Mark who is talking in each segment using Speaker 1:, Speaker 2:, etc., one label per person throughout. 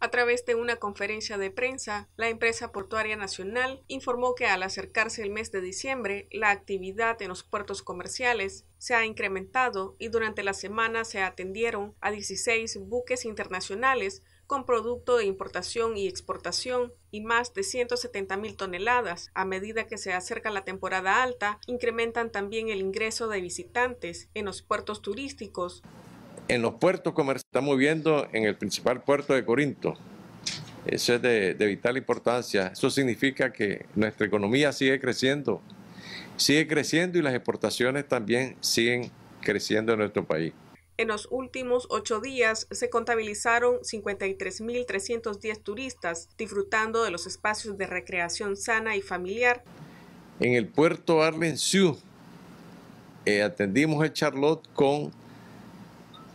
Speaker 1: A través de una conferencia de prensa, la empresa portuaria nacional informó que al acercarse el mes de diciembre, la actividad en los puertos comerciales se ha incrementado y durante la semana se atendieron a 16 buques internacionales con producto de importación y exportación y más de 170 mil toneladas. A medida que se acerca la temporada alta, incrementan también el ingreso de visitantes en los puertos turísticos.
Speaker 2: En los puertos comerciales, estamos viendo en el principal puerto de Corinto. Eso es de, vital importancia. Eso significa que nuestra economía sigue creciendo, sigue creciendo y las exportaciones también siguen creciendo en nuestro país.
Speaker 1: En los últimos ocho días se contabilizaron 53.310 turistas disfrutando de los espacios de recreación sana y familiar.
Speaker 2: En el puerto Arlen Sioux eh, atendimos a Charlotte con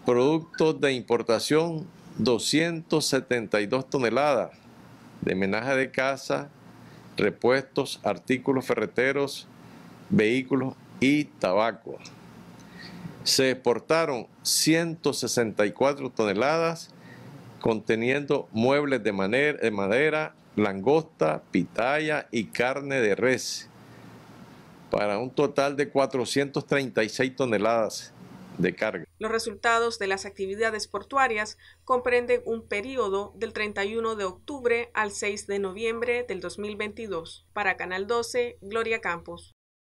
Speaker 2: Productos de importación, 272 toneladas de menaje de casa, repuestos, artículos ferreteros, vehículos y tabaco. Se exportaron 164 toneladas conteniendo muebles de, de madera, langosta, pitaya y carne de res, para un total de 436 toneladas de carga.
Speaker 1: Los resultados de las actividades portuarias comprenden un periodo del 31 de octubre al 6 de noviembre del 2022. Para Canal 12, Gloria Campos.